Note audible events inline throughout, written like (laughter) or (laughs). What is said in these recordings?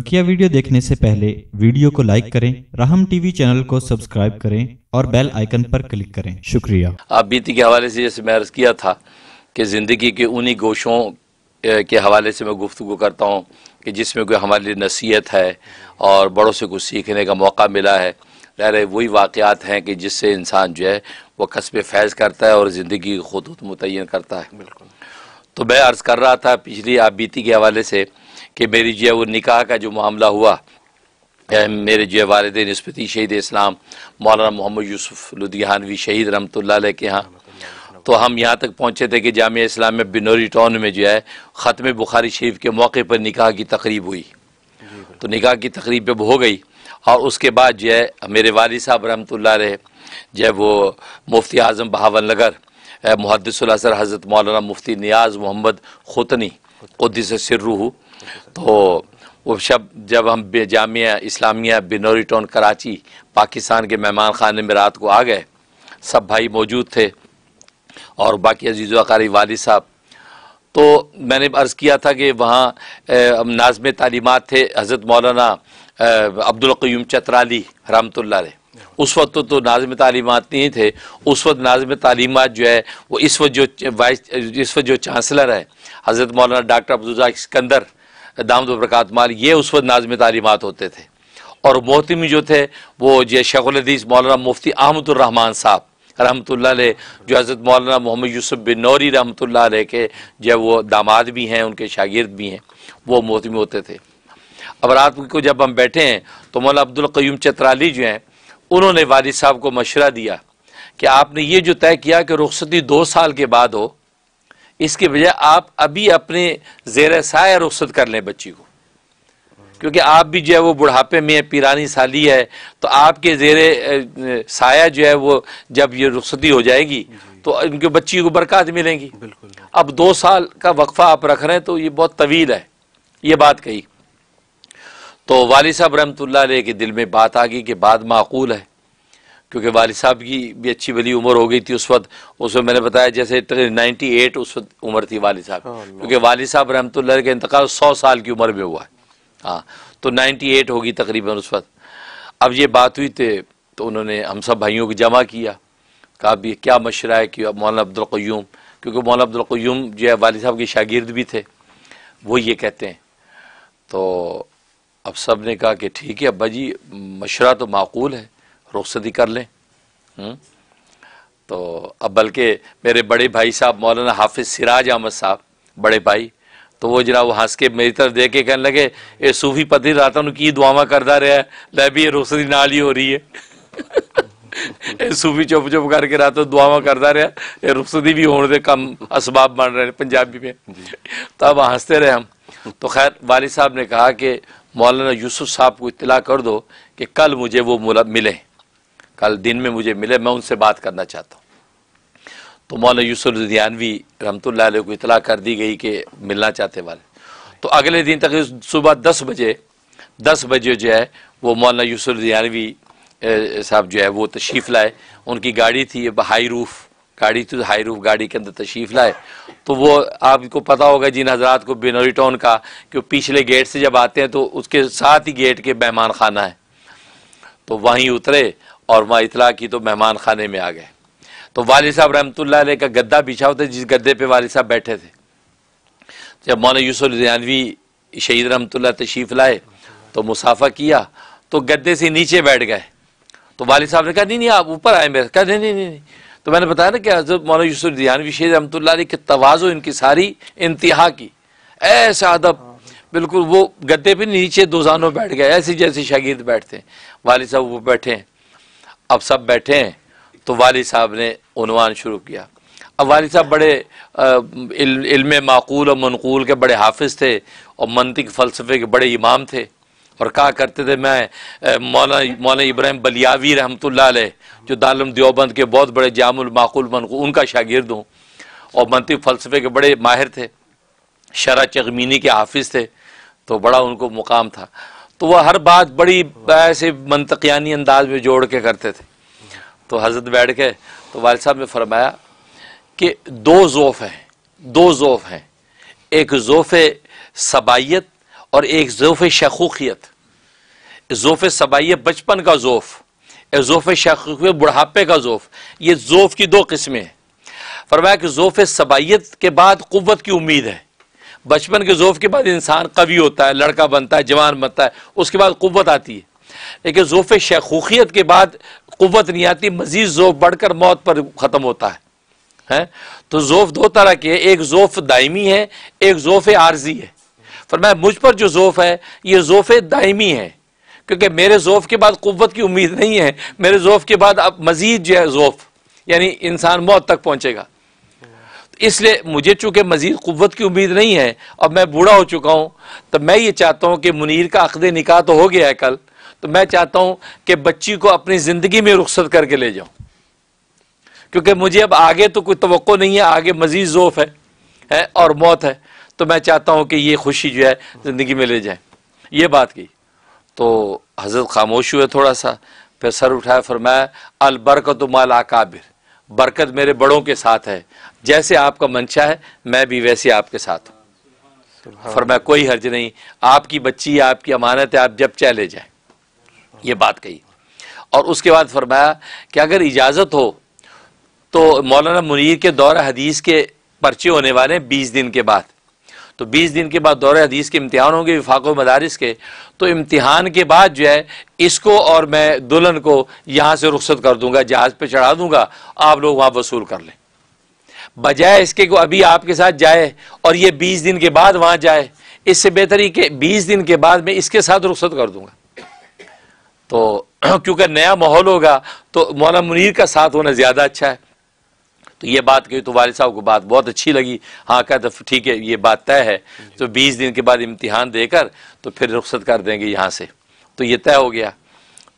बकिया वीडियो देखने से पहले वीडियो को लाइक करें राहम टीवी चैनल को सब्सक्राइब करें और बेल आइकन पर क्लिक करें शुक्रिया आप बीती के हवाले से जैसे मैं अर्ज़ किया था कि ज़िंदगी के उन्हीं गोशों के हवाले से मैं गुफ्तु करता हूँ कि जिसमें कोई हमारे लिए नसीहत है और बड़ों से कुछ सीखने का मौका मिला है अरे वही वाक़ात हैं कि जिससे इंसान जो है वह कस्बे फैज़ करता है और ज़िंदगी खुद मुतन करता है बिल्कुल तो मैं अर्ज़ कर रहा था पिछली आप बीती के हवाले से कि मेरी जो है वो निकाह का जो मामला हुआ मेरे जो है वालद नस्पति शहीद इस्लाम मौलाना मोहम्मद यूसुफ लुधियानवी शहीद रमत के यहाँ तो हम यहाँ तक पहुँचे थे कि जाम इस्लाम में बिनोरी टाउन में जो है ख़त्म बुखारी शरीफ के मौके पर निकाह की तकरीब हुई तो निकाह की तकरीब जब हो गई और उसके बाद जो है मेरे वाली साहब रमत जो है वो मुफ्ती आज़म बहावन नगर मुहदसर हज़रत मौलाना मुफ्ती नियाज़ मोहम्मद खुतनी खुदी से सिर्रू तो वो शब जब हम जामिया इस्लामिया बिनोरी टाउन कराची पाकिस्तान के मेहमान खाने में रात को आ गए सब भाई मौजूद थे और बाकी अजीज़ वकारी वाली साहब तो मैंने अर्ज़ किया था कि वहाँ नाजम तालीमत थे हज़रत मौलाना अब्दुल्कयूम चतराली रहमतुल्ला उस वक्त तो, तो नाजम तालीमत नहीं थे उस वक्त नाजम तालीमत जो है वो इस वक्त जो वाइस इस वक्त जो चांसलर है हज़रत मौलाना डॉक्टर अब्दुल्जा सिकंदर दामद प्रकात माल ये उस वक्त नाजम तालीमत होते थे और मोहतमी जो थे वो जो शेखुलदीस मौलाना मुफ्ती अहमदुररहमान साहब रहमत ला जो हज़रत मौलाना मोहम्मद यूसुफ बिन नौरी रहमत के जो वो दामाद भी हैं उनके शागिर्द भी हैं वो मोहतमी होते थे अब रात को जब हम बैठे हैं तो मौलाना अब्दुल क्यूम चतराली जो हैं उन्होंने वालिद साहब को मशवरा दिया कि आपने ये जो तय किया कि रुख्सती दो साल के बाद हो इसके बजाय आप अभी अपने जेर साया रुख्सत कर लें बच्ची को क्योंकि आप भी जो है वो बुढ़ापे में है पीरानी साली है तो आपके जेर साया जो है वो जब ये रुख्सती हो जाएगी तो इनके बच्ची को बरकत मिलेंगी बिल्कुल अब दो साल का वक्फा आप रख रहे हैं तो ये बहुत तवील है ये बात कही तो वाली साहब रहमत अलैह के दिल में बात आ गई कि बाद माकूल है क्योंकि वाली साहब की भी अच्छी भली उम्र हो गई थी उस वक्त उसमें मैंने बताया जैसे नाइन्टी एट उस वक्त उम्र थी वाली साहब क्योंकि वाली साहब रहमतुल्ला का इंतकाल सौ साल की उम्र में हुआ है हाँ तो नाइन्टी एट होगी तकरीबन उस वक्त अब ये बात हुई थे तो उन्होंने हम सब भाइयों को जमा किया कहा भी क्या मशरा है कि मौलाना अब्दुल्कयूम क्योंकि मौलाना अब्दुल्कयूम जो है वाली साहब के शागिर्द भी थे वो ये कहते हैं तो अब सब ने कहा कि ठीक है अब्बा जी मशरा तो माकूल है रुखसती कर लें हम्म? तो अब बल्कि मेरे बड़े भाई साहब मौलाना हाफिज सिराज अहमद साहब बड़े भाई तो वो जरा वो हंस के मेरी तरफ देख के कहने लगे ये सूफी पति रात की दुआवा करता रहा है लै भी ये रुखसती नाल ही हो रही है (laughs) सूफी चुप चुप करके रात दुआवा करता रहा ये रुखसती भी होने के कम असबाब बन रहे पंजाबी में तो अब हंसते रहे हम तो खैर वाली साहब ने कहा कि मौलाना यूसुफ साहब को इतला कर दो कि कल मुझे वो मिले कल दिन में मुझे मिले मैं उनसे बात करना चाहता हूँ तो मौलाना यूसुफ लुधियानवी रमत को इतला कर दी गई कि मिलना चाहते वाले तो अगले दिन तक सुबह दस बजे दस बजे जो है वो मौलाना यूसुफ लुधियानवी साहब जो है वो तशीफ लाए उनकी गाड़ी थी हाई रूफ़ गाड़ी तो हाई रूफ गाड़ी के अंदर तशरीफ़ लाए तो वो आपको पता होगा जिन हजरात को बेनोरी टाउन का कि पिछले गेट से जब आते हैं तो उसके साथ ही गेट के मेहमान खाना है तो वहीं उतरे और वहाँ इतला की तो मेहमान खाने में आ गए तो वाल साहब रहमत का गद्दा बिछा होता जिस गद्दे पर वाल साहब बैठे थे जब मौन यूसुफ शहीद रहमत तशरीफ़ लाए तो मुसाफा किया तो गद्दे से नीचे बैठ गए तो वाल साहब ने कहा नहीं नहीं आप ऊपर आए मेरे कहा नहीं नहीं नहीं तो मैंने बताया ना कि हजरत मौलाना यूसुफ दियानवी शेर रमत के तोज़ो इनकी सारी इंतहा की ऐसा अदब बिल्कुल वो गद्दे पे नीचे दोजानों बैठ गए ऐसे जैसे शागिद बैठते हैं वाली साहब वो बैठे हैं अब सब बैठे हैं तो वाली साहब ने उनवान शुरू किया अब वाली साहब बड़े इल्म माकूल और मनकूल के बड़े हाफिज थे और मनतिक फ़लसफ़े के बड़े इमाम थे और कहा करते थे मैं मौलाना मौलाना इब्राहिम बलियावी रहमत जो दालम दियोबंद के बहुत बड़े जामुल माकूल मनकू उनका शागिर्द हूँ और मनती फ़लसफ़े के बड़े माहिर थे शरा चगमीनी के हाफिज थे तो बड़ा उनको मुकाम था तो वह हर बात बड़ी ऐसे मनतकियानी अंदाज में जोड़ के करते थे तो हजरत बैठ के तो वाल साहब ने फरमाया कि दो जोफ़ हैं दो जोफ़ हैं एक जोफ़ सबाइत और एक ज़ोफ़ शखूकियत ज़ोफ़ सबाइय बचपन का ज़ोफ़ ज़ोफ़ शखूकियत बुढ़ापे का ज़ोफ़ ये ज़ोफ़ की दो किस्में हैं फरमाया कि ज़ोफ़ सबाइत के बाद क़वत की उम्मीद है बचपन के ज़ोफ़ के बाद इंसान कवि होता है लड़का बनता है जवान बनता है उसके बाद क़वत आती है लेकिन ज़ोफ़ शखूकियत के बाद क़वत नहीं आती मज़ीद ज़ोफ़ बढ़कर मौत पर ख़त्म होता है हैं तो ज़ोफ़ दो तरह के एक ज़ोफ़ दायमी है एक ज़ोफ़ आर्जी है फरमाया मुझ पर जो जोफ़ है ये जोफे दायमी है क्योंकि मेरे जोफ़ के बाद कुत की उम्मीद नहीं है मेरे जोफ़ के बाद अब मज़ीद जो है जोफ़ यानी इंसान मौत तक पहुंचेगा इसलिए मुझे चूंकि मज़ीद कुत की उम्मीद नहीं है और मैं बूढ़ा हो चुका हूं तो मैं ये चाहता हूं कि मुनीर का अकद निकाह तो हो गया है कल तो मैं चाहता हूं कि बच्ची को अपनी ज़िंदगी में रुख्सत करके ले जाऊं क्योंकि मुझे अब आगे तो कोई तो नहीं है आगे मज़ीद जोफ़ है, है और मौत है तो मैं चाहता हूँ कि ये खुशी जो है ज़िंदगी में ले जाए ये बात की तो हजरत खामोश हुए थोड़ा सा फिर सर उठाया फरमाया अलबरकत माल आकाबिर बरकत मेरे बड़ों के साथ है जैसे आपका मंशा है मैं भी वैसे आपके साथ हूँ फरमाया कोई हर्ज नहीं आपकी बच्ची आपकी अमानत है आप जब चाहे ले जाए ये बात कही और उसके बाद फरमाया कि अगर इजाज़त हो तो मौलाना मुनीर के दौर हदीस के पर्चे होने वाले हैं बीस दिन के बाद तो बीस दिन के बाद दौरे हदीस के इम्तहान होंगे विफाक मदारस के तो इम्तिहान के बाद जो है इसको और मैं दुल्हन को यहाँ से रुख्सत कर दूंगा जहाज़ पर चढ़ा दूंगा आप लोग वहाँ वसूल कर लें बजाय इसके को अभी आपके साथ जाए और ये बीस दिन के बाद वहाँ जाए इससे बेहतर ही कि बीस दिन के बाद मैं इसके साथ रुख्सत कर दूंगा तो (clears throat) क्योंकि नया माहौल होगा तो मौलाना मुनीर का साथ होना ज़्यादा अच्छा है तो ये बात कही तो वाल साहब को बात बहुत अच्छी लगी हाँ कहते तो ठीक है ये बात तय है तो बीस दिन के बाद इम्तिहान देकर तो फिर रुख्सत कर देंगे यहाँ से तो ये तय हो गया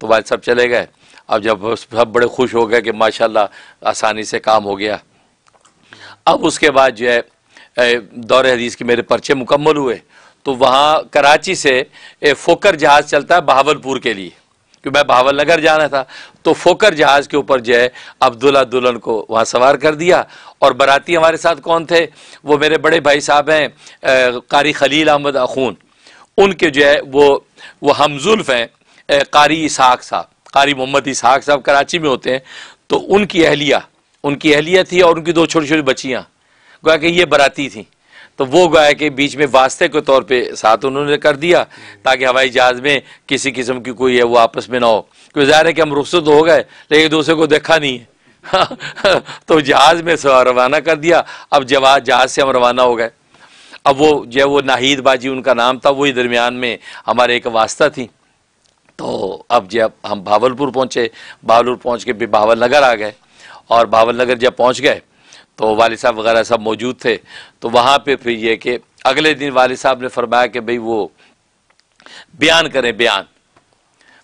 तो वाल साहब चले गए अब जब सब बड़े खुश हो गए कि माशाल्लाह आसानी से काम हो गया अब उसके बाद जो है दौरे हदीस के मेरे पर्चे मुकम्मल हुए तो वहाँ कराची से फोकर जहाज़ चलता है बहावलपुर के लिए कि मैं बहावल नगर जाना था तो फोकर जहाज के ऊपर जो है अब्दुल्ला दुल्हन को वहाँ सवार कर दिया और बाराती हमारे साथ कौन थे वो मेरे बड़े भाई साहब हैं कारी खलील अहमद अखून उनके जो है वो वो हमजुल्फ हैं कारी इसहाक साहब कारी मोहम्मद इसहाक साहब कराची में होते हैं तो उनकी अहलिया उनकी अहलिया थी और उनकी दो छोटी छोटी बच्चियाँ गोया कि ये बाराती थी तो वो गाय के बीच में वास्ते के तौर पे साथ उन्होंने कर दिया ताकि हवाई जहाज़ में किसी किस्म की कोई है वो आपस में ना हो क्योंकि ज़ाहिर है कि हम रुख्सत हो गए लेकिन दूसरे को देखा नहीं है (laughs) तो जहाज़ में रवाना कर दिया अब जवाब जहाज़ से हम रवाना हो गए अब वो जो वो नाहिद बाजी उनका नाम था वही दरमियान में हमारे एक वास्ता थी तो अब जब हम भावलपुर पहुँचे भावलपुर पहुँच के भी भावल नगर आ गए और भावल नगर जब पहुँच गए तो वाल साहब वगैरह सब मौजूद थे तो वहाँ पे फिर ये कि अगले दिन वाल साहब ने फरमाया कि भाई वो बयान करें बयान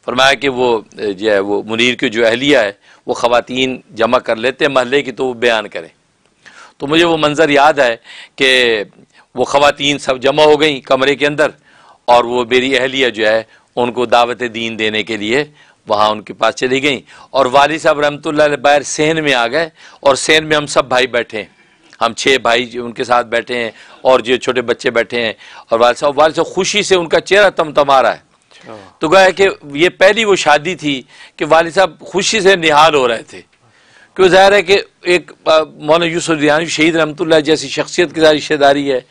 फरमाया कि वो जो है वो मुनीर की जो अहलिया है वो ख़वातीन जमा कर लेते हैं महल्ले की तो वो बयान करें तो मुझे वो मंज़र याद है कि वो ख़वातीन सब जमा हो गई कमरे के अंदर और वो मेरी अहलिया जो है उनको दावत दीन देने के लिए वहाँ उनके पास चली गई और वाली साहब रहमतुल्ला बैर सहन में आ गए और सेन में हम सब भाई बैठे हैं हम छः भाई उनके साथ बैठे हैं और जो छोटे बच्चे बैठे हैं और वाल साहब वाल साहब खुशी से उनका चेहरा तमतमा रहा है अच्छा। तो गए कि ये पहली वो शादी थी कि वाल साहब खुशी से निहाल हो रहे थे क्यों जाहिर है कि एक मौलान यूसुफ शहीद रहमतुल्ला जैसी शख्सियत की साथ रिश्तेदारी है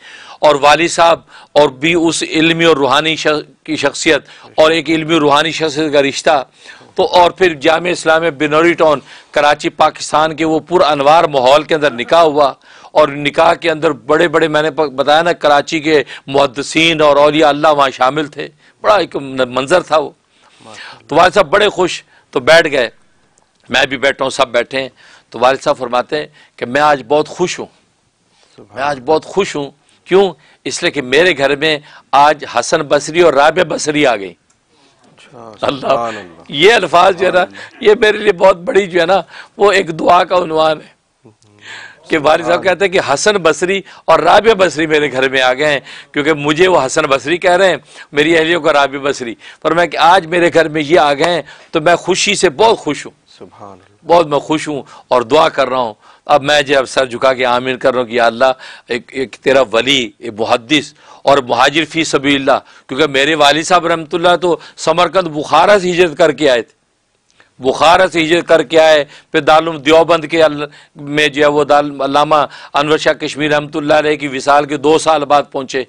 और वाली साहब और भी उस इल्मी और रूहानी शख, की शख्सियत और एक इल्मी रूहानी शख्सियत का रिश्ता तो और फिर जाम इस्लाम बिनौरी टाउन कराची पाकिस्तान के वो पुरानवार माहौल के अंदर निकाह हुआ और निकाह के अंदर बड़े बड़े मैंने बताया ना कराची के मुहदसिन और अलिया अल्लाह वहाँ शामिल थे बड़ा एक मंजर था वो तो वाल साहब बड़े खुश तो बैठ गए मैं भी बैठा हूँ सब बैठे हैं तो वाल साहब फरमाते हैं कि मैं आज बहुत खुश हूँ मैं आज बहुत खुश हूँ क्यों इसलिए कि मेरे घर में आज हसन बसरी और राब बसरी आ गई अच्छा, अल्लाह ये अल्फाज जो है ना ये मेरे लिए बहुत बड़ी जो है ना वो एक दुआ का उनवान है कि वारि साहब कहते हैं कि हसन बसरी और राब बसरी मेरे घर में आ गए हैं क्योंकि मुझे वो हसन बसरी कह रहे हैं मेरी अहलियों को राब बसरी पर मैं कि आज मेरे घर में ये आ गए हैं तो मैं खुशी से बहुत खुश हूँ बहुत मैं खुश हूँ और दुआ कर रहा हूँ अब मैं जब अब सर झुका के आमिर कर रहा हूँ कि अल्लाह एक, एक तेरा वली एक मुहदस और महाजिर फ़ी सभी क्योंकि मेरे वाली साहब रमतुल्ला तो समरकंद बुखारा से हिजरत करके आए थे बुखारा से हिजरत करके आए फिर दारुम दियोबंद के में जो है वो दाल अलामा अनवर शाह कश्मीर रहमतुल्ला की विशाल के दो साल बाद पहुँचे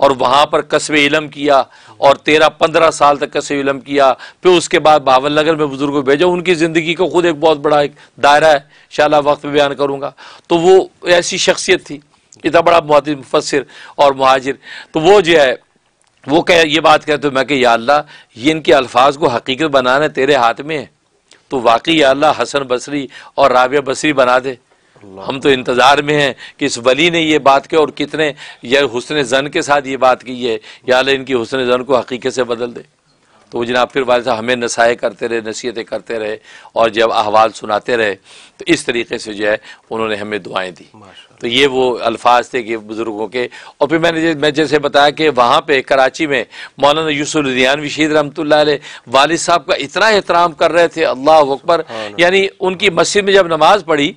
और वहाँ पर कस्ब इलम किया और तेरह पंद्रह साल तक कस्ब इलम किया फिर उसके बाद बावल नगर में बुज़ुर्ग को भेजा उनकी ज़िंदगी का खुद एक बहुत बड़ा एक दायरा है शाला वक्त में बयान करूँगा तो वो ऐसी शख्सियत थी इतना बड़ा मुफसर और महाजिर तो वो जो है वो कह ये बात कहते हो मैं कि या अल्लाह ये इनके अल्फाज को हकीकत बनाना तेरे हाथ में है तो वाकई अल्लाह हसन बसरी और राबिया बसरी बना दे हम तो इंतज़ार में हैं कि इस वली ने ये बात की और कितने या हुसन जन के साथ ये बात की है या इनकी हुसन जन को हकीकत से बदल दे तो जनाब फिर वाले साहब हमें नसाए करते रहे नसीहतें करते रहे और जब अहवाल सुनाते रहे तो इस तरीके से जो है उन्होंने हमें दुआएं दी तो ये वो अल्फाज थे कि बुज़ुर्गों के और फिर मैंने मैं जैसे बताया कि वहाँ पर कराची में मौलाना यूसुलदियानवी शहीद रहमत वाल साहब का इतना एहतराम कर रहे थे अल्लाह अकबर यानी उनकी मस्जिद में जब नमाज़ पढ़ी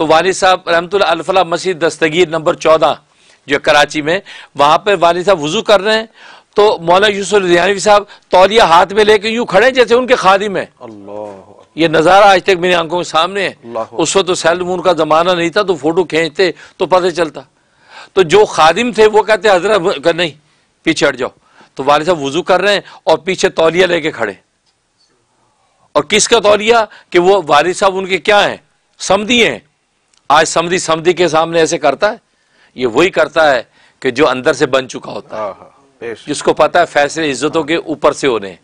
तो वानी साहब अलफला मसीह दस्तगीर नंबर चौदह जो कराची में वहाँ पर वानी साहब वजू कर रहे हैं तो मौलाना यूसुफ लुधियानवी साहब तौलिया हाथ में लेके यूं खड़े जैसे उनके खादिम है ये नज़ारा आज तक मेरी आंखों के सामने है उस वक्त तो सेलमून का ज़माना नहीं था तो फोटो खींचते तो पता चलता तो जो खादिम थे वो कहते हजरत नहीं पीछे हट जाओ तो वाले साहब वजू कर रहे हैं और पीछे तौलिया लेके खड़े और किसका तौलिया कि वो वाले साहब उनके क्या हैं समदी हैं आज समधी समधी के सामने ऐसे करता है ये वही करता है कि जो अंदर से बन चुका होता है हाँ, हाँ, जिसको पता है फैसले इज्जतों के ऊपर से होने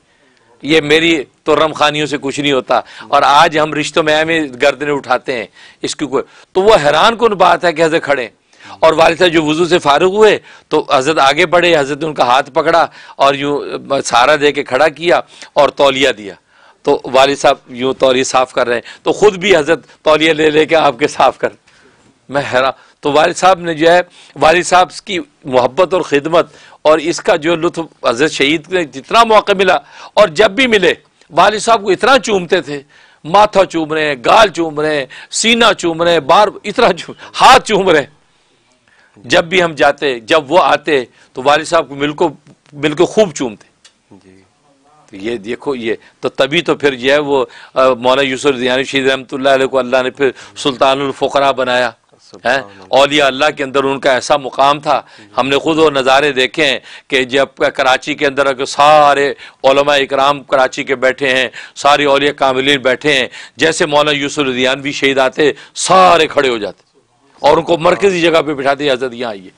ये मेरी तुर्रम तो खानियों से कुछ नहीं होता और आज हम रिश्तों में आए गर्दने उठाते हैं इसकी कोई तो वो हैरान कौन बात है कि हजरत खड़े और वाले साहब जो वजू से फारूक हुए तो हजरत आगे बढ़े हजरत ने उनका हाथ पकड़ा और यूँ सहारा दे के खड़ा किया और तौलिया दिया तो वाल साहब यूँ तौलिया साफ़ कर रहे हैं तो ख़ुद भी हज़रत तौलिया ले लेके आपके साफ़ कर मैं हैरान तो वाल साहब ने जो है वाल साहब की मोहब्बत और ख़िदमत और इसका जो लुत्फ हज़रत शहीद ने जितना मौका मिला और जब भी मिले वाल साहब को इतना चूमते थे माथा चूम रहे हैं गाल चूम रहे हैं सीना चूम रहे हैं बार इतना चूम हाथ चूम रहे हैं जब भी हम जाते जब वो आते तो वाल साहब को मिलको को खूब चूमते तो ये देखो ये तो तभी तो फिर जो है वो मौलाना यूसुफ जियानी शहीद रहमत को अल्लाह ने फिर सुल्तानफ़रा बनाया है औलिया अल्लाह के अंदर उनका ऐसा मुकाम था हमने खुद वो नज़ारे देखे हैं कि जब कराची के अंदर सारे ओलमा इकराम कराची के बैठे हैं सारे औलिया कामिल बैठे हैं जैसे मौलाना यूसुफ भी शहीद आते सारे खड़े हो जाते और उनको मरकजी जगह पे बिठा दिया हजरत यहाँ आइए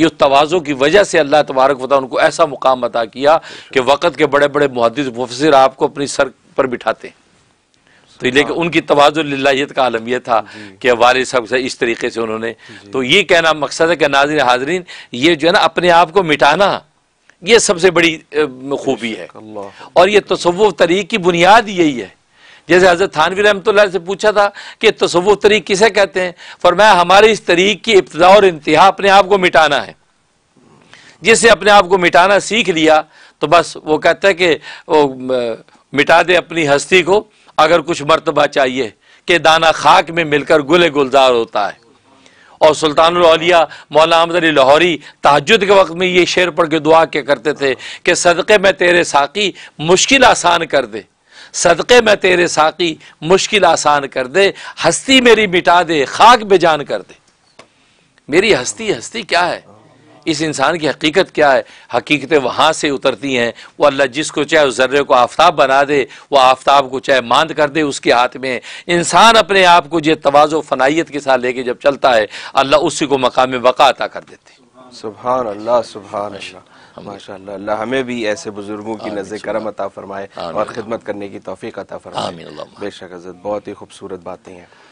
ये तोज़ों की वजह से अल्लाह तबारक वता उनको ऐसा मुकाम अता किया कि वक़्त के बड़े बड़े मुहदस मुफसर आपको अपनी सर पर बिठाते हैं तो लेकिन उनकी लियत का आलम यह था कि वाले सब से इस तरीके से उन्होंने तो ये कहना मकसद है कि नाजर हाजरीन ये जो है ना अपने आप को मिटाना ये सबसे बड़ी खूबी है और ये तस्व तरीक की बुनियाद यही है जैसे हजरत थानवी रहमत से पूछा था कि तस्वु तरीक किसे कहते हैं फरमाया हमारी इस तरीक की इब्तदा और इंतहा अपने आप को मिटाना है जिसे अपने आप को मिटाना सीख लिया तो बस वो कहते हैं कि वो मिटा दे अपनी हस्ती को अगर कुछ मरतबा चाहिए कि दाना खाक में मिलकर गुल गुलजार होता है और सुल्तानौलिया मौलाना अहमद अली लाहौरी तहजद के वक्त में ये शेर पढ़ के दुआ के करते थे कि सदक़े में तेरे साकी मुश्किल आसान कर दे सदक़े में तेरे साकी मुश्किल आसान कर दे हस्ती मेरी मिटा दे खाक बेजान कर दे मेरी हस्ती हस्ती क्या है इस इंसान की हकीकत क्या है हकीकतें वहाँ से उतरती हैं वो अल्लाह जिसको चाहे उस जर्रे को आफ्ताब बना दे वह आफ्ताब को चाहे मांद कर दे उसके हाथ में इंसान अपने आप को जो तोज़ो फनाइत के साथ लेके जब चलता है अल्लाह उसी को मकाम वक़ा अता कर देते सुबहान अल्लाह सुबहान अल्लाह माशा अल्लाह हमें भी ऐसे बुजुर्गों की नज़र करम अता फरमाए और खिदमत करने की तोफ़ी अता फरमाए बेशक बहुत ही खूबसूरत बातें हैं